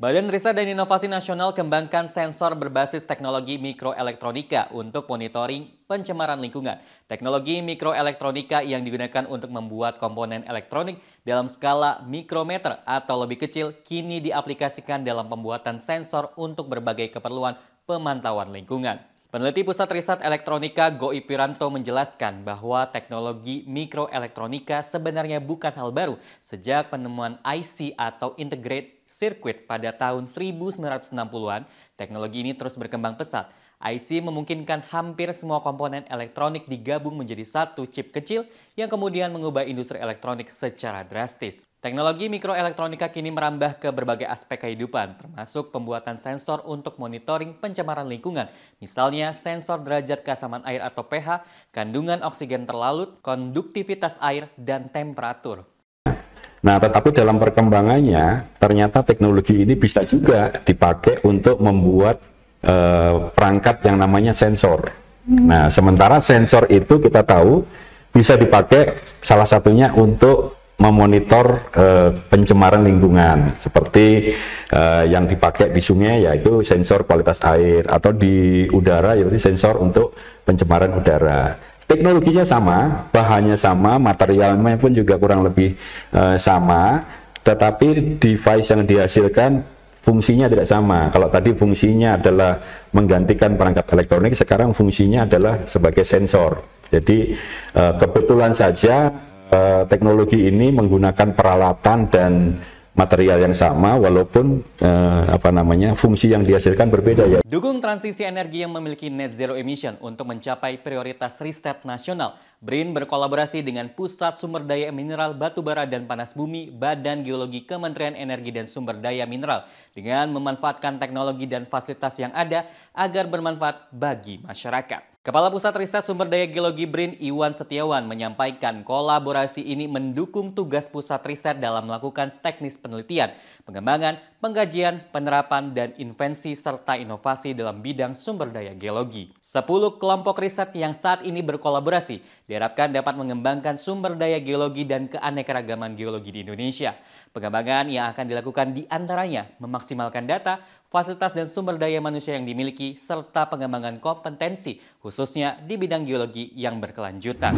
Badan Riset dan Inovasi Nasional kembangkan sensor berbasis teknologi mikroelektronika untuk monitoring pencemaran lingkungan. Teknologi mikroelektronika yang digunakan untuk membuat komponen elektronik dalam skala mikrometer atau lebih kecil kini diaplikasikan dalam pembuatan sensor untuk berbagai keperluan pemantauan lingkungan. Peneliti Pusat Riset Elektronika Goi Piranto menjelaskan bahwa teknologi mikroelektronika sebenarnya bukan hal baru sejak penemuan IC atau Integrated Circuit pada tahun 1960-an. Teknologi ini terus berkembang pesat IC memungkinkan hampir semua komponen elektronik digabung menjadi satu chip kecil yang kemudian mengubah industri elektronik secara drastis. Teknologi mikroelektronika kini merambah ke berbagai aspek kehidupan, termasuk pembuatan sensor untuk monitoring pencemaran lingkungan, misalnya sensor derajat keasaman air atau pH, kandungan oksigen terlalut, konduktivitas air, dan temperatur. Nah, tetapi dalam perkembangannya, ternyata teknologi ini bisa juga dipakai untuk membuat Eh, perangkat yang namanya sensor. Nah, sementara sensor itu kita tahu bisa dipakai salah satunya untuk memonitor eh, pencemaran lingkungan seperti eh, yang dipakai di sungai yaitu sensor kualitas air atau di udara yaitu sensor untuk pencemaran udara. Teknologinya sama, bahannya sama, materialnya pun juga kurang lebih sama, tetapi device yang dihasilkan fungsinya tidak sama. Kalau tadi fungsinya adalah menggantikan perangkat elektronik, sekarang fungsinya adalah sebagai sensor. Jadi eh, kebetulan saja eh, teknologi ini menggunakan peralatan dan material yang sama walaupun eh, apa namanya fungsi yang dihasilkan berbeda ya. Dukung transisi energi yang memiliki net zero emission untuk mencapai prioritas riset nasional BRIN berkolaborasi dengan Pusat Sumber Daya Mineral Batubara dan Panas Bumi, Badan Geologi Kementerian Energi dan Sumber Daya Mineral dengan memanfaatkan teknologi dan fasilitas yang ada agar bermanfaat bagi masyarakat. Kepala Pusat Riset Sumber Daya Geologi BRIN Iwan Setiawan menyampaikan kolaborasi ini mendukung tugas Pusat Riset dalam melakukan teknis penelitian, pengembangan, pengkajian, penerapan, dan invensi serta inovasi dalam bidang sumber daya geologi. 10 kelompok riset yang saat ini berkolaborasi diharapkan dapat mengembangkan sumber daya geologi dan keanekaragaman geologi di Indonesia. Pengembangan yang akan dilakukan diantaranya memaksimalkan data, fasilitas dan sumber daya manusia yang dimiliki, serta pengembangan kompetensi khususnya di bidang geologi yang berkelanjutan.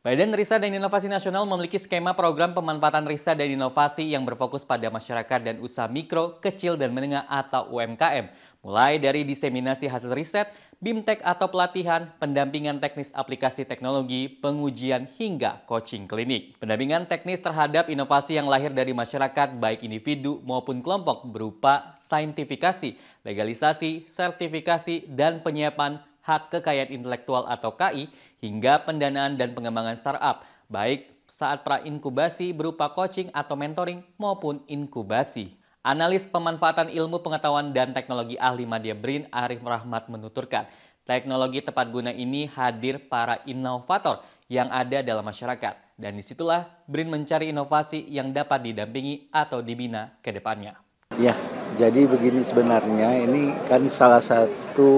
Badan Riset dan Inovasi Nasional memiliki skema program pemanfaatan riset dan inovasi yang berfokus pada masyarakat dan usaha mikro, kecil, dan menengah atau UMKM. Mulai dari diseminasi hasil riset, bimtek atau pelatihan, pendampingan teknis aplikasi teknologi, pengujian, hingga coaching klinik. Pendampingan teknis terhadap inovasi yang lahir dari masyarakat baik individu maupun kelompok berupa saintifikasi, legalisasi, sertifikasi, dan penyiapan hak kekayaan intelektual atau KI hingga pendanaan dan pengembangan startup, baik saat pra-inkubasi berupa coaching atau mentoring maupun inkubasi. Analis pemanfaatan ilmu pengetahuan dan teknologi ahli Madya Brin Arif Rahmat menuturkan, teknologi tepat guna ini hadir para inovator yang ada dalam masyarakat. Dan disitulah Brin mencari inovasi yang dapat didampingi atau dibina ke depannya. Ya, jadi begini sebenarnya ini kan salah satu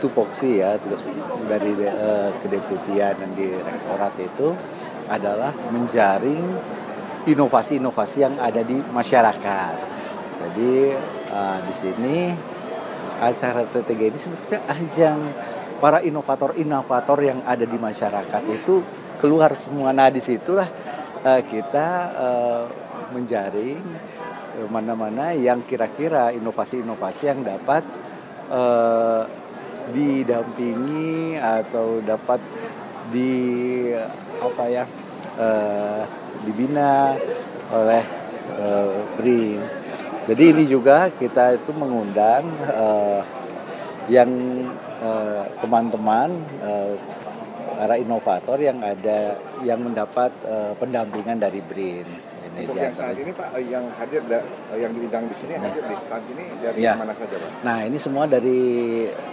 tupoksi ya tugas dari uh, kedeputian dan direktorat itu adalah menjaring inovasi-inovasi yang ada di masyarakat. Jadi uh, di sini acara TTG ini sebetulnya ajang para inovator-inovator yang ada di masyarakat itu keluar semua. Nah disitulah uh, kita uh, menjaring eh, mana-mana yang kira-kira inovasi-inovasi yang dapat uh, didampingi atau dapat di apa ya uh, dibina oleh uh, BRIN. Jadi ini juga kita itu mengundang uh, yang teman-teman uh, para inovator yang ada yang mendapat uh, pendampingan dari BRIN. Iya, untuk yang saat ini Pak yang hadir yang diundang di sini nah. Iya. hadir di stand ini dari ya. mana saja Pak? Nah ini semua dari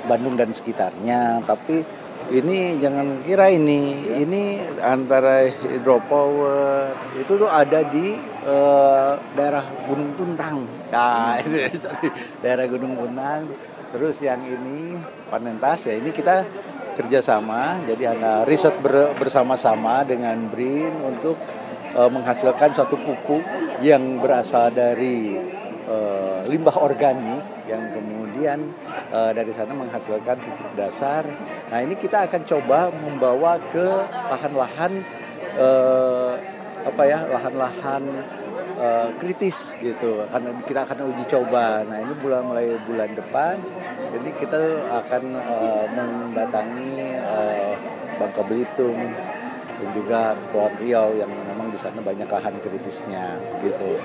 Bandung dan sekitarnya tapi ini jangan kira ini ya. ini antara hidropower itu tuh ada di uh, daerah Gunung Puntang nah hmm. daerah Gunung Puntang terus yang ini Panentas ya ini kita kerjasama jadi ada riset ber, bersama-sama dengan BRIN untuk uh, menghasilkan suatu pupuk yang berasal dari uh, limbah organik yang kemudian uh, dari sana menghasilkan pupuk dasar. Nah ini kita akan coba membawa ke lahan-lahan uh, apa ya lahan-lahan uh, kritis gitu karena kita akan uji coba nah ini bulan mulai bulan depan jadi kita akan uh, mendatangi uh, Bangka Belitung dan juga Kepulauan Riau yang memang di sana banyak lahan kritisnya gitu.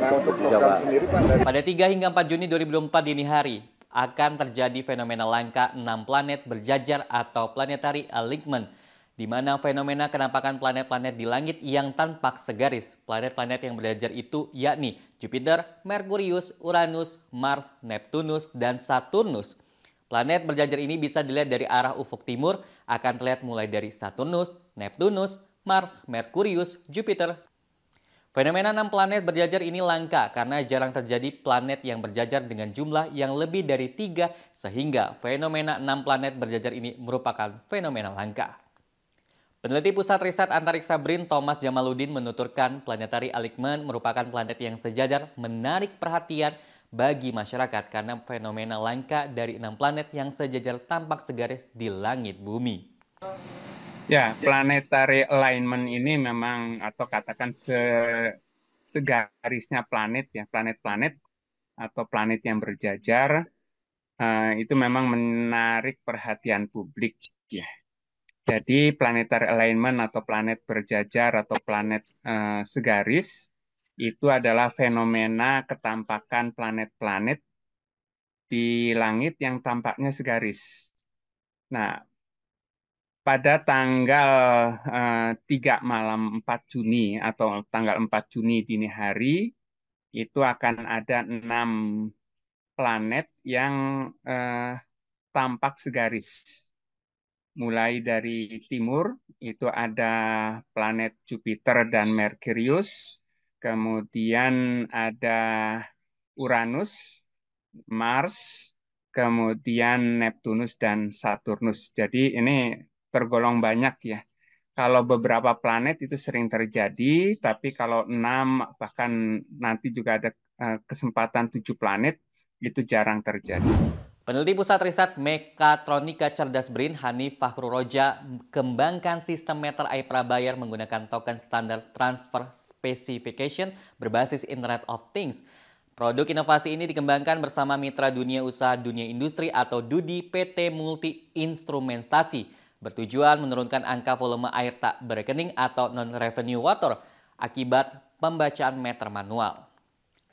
Nah, untuk Jawa. Sendiri, Pak, Pada 3 hingga 4 Juni 2024 dini hari akan terjadi fenomena langka 6 planet berjajar atau planetari alignment di mana fenomena kenampakan planet-planet di langit yang tampak segaris. Planet-planet yang berjajar itu yakni Jupiter, Merkurius, Uranus, Mars, Neptunus, dan Saturnus. Planet berjajar ini bisa dilihat dari arah ufuk timur, akan terlihat mulai dari Saturnus, Neptunus, Mars, Merkurius, Jupiter. Fenomena enam planet berjajar ini langka karena jarang terjadi planet yang berjajar dengan jumlah yang lebih dari tiga sehingga fenomena enam planet berjajar ini merupakan fenomena langka. Peneliti Pusat Riset Antariksa BRIN Thomas Jamaludin menuturkan planetari alikman merupakan planet yang sejajar menarik perhatian bagi masyarakat karena fenomena langka dari enam planet yang sejajar tampak segaris di langit bumi. Ya, ya, planetary alignment ini memang atau katakan se segarisnya planet ya, planet-planet atau planet yang berjajar uh, itu memang menarik perhatian publik ya. Jadi planetary alignment atau planet berjajar atau planet uh, segaris itu adalah fenomena ketampakan planet-planet di langit yang tampaknya segaris. Nah, pada tanggal uh, eh, 3 malam 4 Juni atau tanggal 4 Juni dini hari itu akan ada enam planet yang uh, tampak segaris. Mulai dari timur itu ada planet Jupiter dan Merkurius, kemudian ada Uranus, Mars, kemudian Neptunus dan Saturnus. Jadi ini tergolong banyak ya. Kalau beberapa planet itu sering terjadi, tapi kalau enam bahkan nanti juga ada eh, kesempatan tujuh planet itu jarang terjadi. Peneliti Pusat Riset Mekatronika Cerdas BRIN Hanif Fahrul Roja kembangkan sistem meter air prabayar menggunakan token standar transfer specification berbasis Internet of Things. Produk inovasi ini dikembangkan bersama mitra dunia usaha dunia industri atau DUDI PT Multi Instrumentasi bertujuan menurunkan angka volume air tak berkening atau non-revenue water akibat pembacaan meter manual.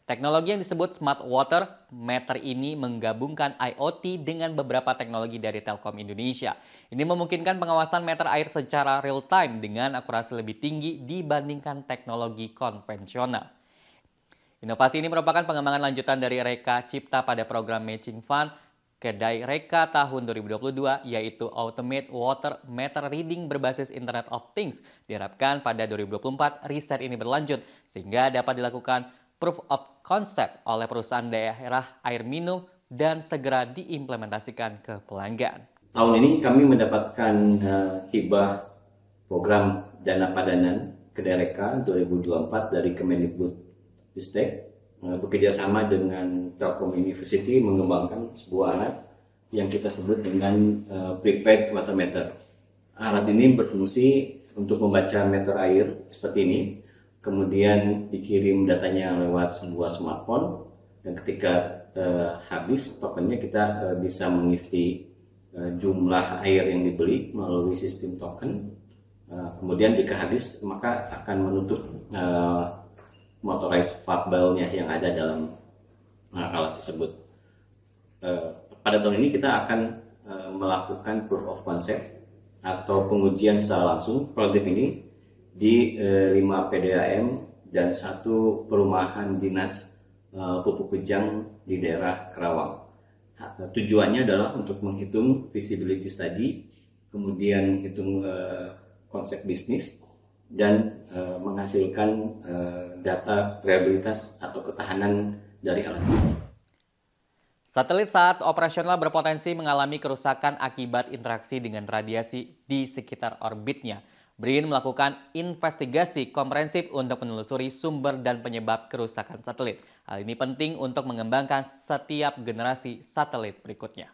Teknologi yang disebut Smart Water Meter ini menggabungkan IoT dengan beberapa teknologi dari Telkom Indonesia. Ini memungkinkan pengawasan meter air secara real time dengan akurasi lebih tinggi dibandingkan teknologi konvensional. Inovasi ini merupakan pengembangan lanjutan dari Reka Cipta pada program Matching Fund kedai Reka tahun 2022 yaitu Automate Water Meter Reading berbasis Internet of Things. Diharapkan pada 2024 riset ini berlanjut sehingga dapat dilakukan proof of concept oleh perusahaan daerah air minum dan segera diimplementasikan ke pelanggan. Tahun ini kami mendapatkan uh, hibah program dana padanan kedai Reka 2024 dari Kemendikbud Ristek Eh, bekerja sama dengan Telkom University mengembangkan sebuah alat yang kita sebut dengan uh, eh, prepaid water meter. Alat ini berfungsi untuk membaca meter air seperti ini, kemudian dikirim datanya lewat sebuah smartphone, dan ketika uh, habis tokennya kita uh, bisa mengisi uh, jumlah air yang dibeli melalui sistem token. Uh, kemudian jika habis maka akan menutup uh, motorized bubble-nya yang ada dalam alat tersebut. Uh, pada tahun ini kita akan uh, melakukan proof of concept atau pengujian secara langsung proyek ini di uh, eh, 5 PDAM dan satu perumahan dinas uh, pupuk kejang di daerah Kerawang. tujuannya adalah untuk menghitung visibility study, kemudian hitung uh, konsep bisnis, dan e, menghasilkan e, data reliabilitas atau ketahanan dari alat ini. Satelit saat operasional berpotensi mengalami kerusakan akibat interaksi dengan radiasi di sekitar orbitnya. BRIN melakukan investigasi komprehensif untuk menelusuri sumber dan penyebab kerusakan satelit. Hal ini penting untuk mengembangkan setiap generasi satelit berikutnya.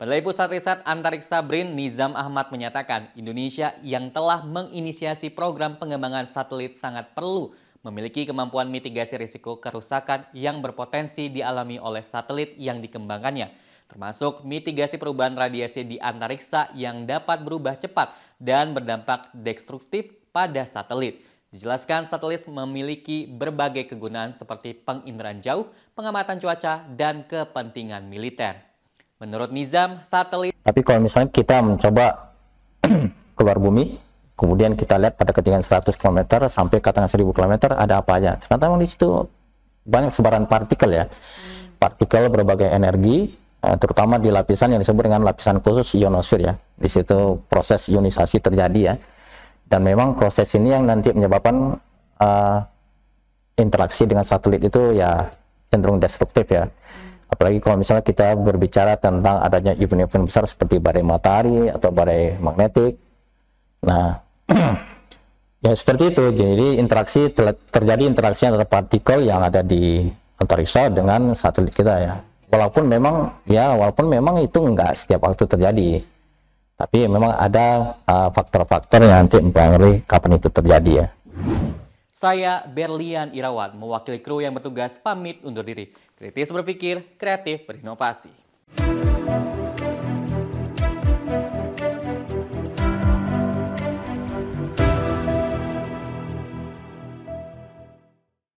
Peneliti Pusat Riset Antariksa BRIN Nizam Ahmad menyatakan Indonesia yang telah menginisiasi program pengembangan satelit sangat perlu memiliki kemampuan mitigasi risiko kerusakan yang berpotensi dialami oleh satelit yang dikembangkannya, termasuk mitigasi perubahan radiasi di antariksa yang dapat berubah cepat dan berdampak destruktif pada satelit. Dijelaskan satelit memiliki berbagai kegunaan seperti penginderaan jauh, pengamatan cuaca, dan kepentingan militer. Menurut Nizam, satelit... Tapi kalau misalnya kita mencoba keluar bumi, kemudian kita lihat pada ketinggian 100 km sampai katakan 1000 km ada apa aja. Ternyata memang di situ banyak sebaran partikel ya. Partikel berbagai energi, eh, terutama di lapisan yang disebut dengan lapisan khusus ionosfer ya. Di situ proses ionisasi terjadi ya. Dan memang proses ini yang nanti menyebabkan uh, interaksi dengan satelit itu ya cenderung destruktif ya apalagi kalau misalnya kita berbicara tentang adanya event-event besar seperti badai matahari atau badai magnetik nah ya seperti itu jadi interaksi terjadi interaksi antara partikel yang ada di antariksa dengan satelit kita ya walaupun memang ya walaupun memang itu enggak setiap waktu terjadi tapi memang ada uh, faktor-faktor uh, yang nanti mempengaruhi kapan itu terjadi ya saya Berlian Irawan mewakili kru yang bertugas pamit undur diri Kritis berpikir, kreatif berinovasi.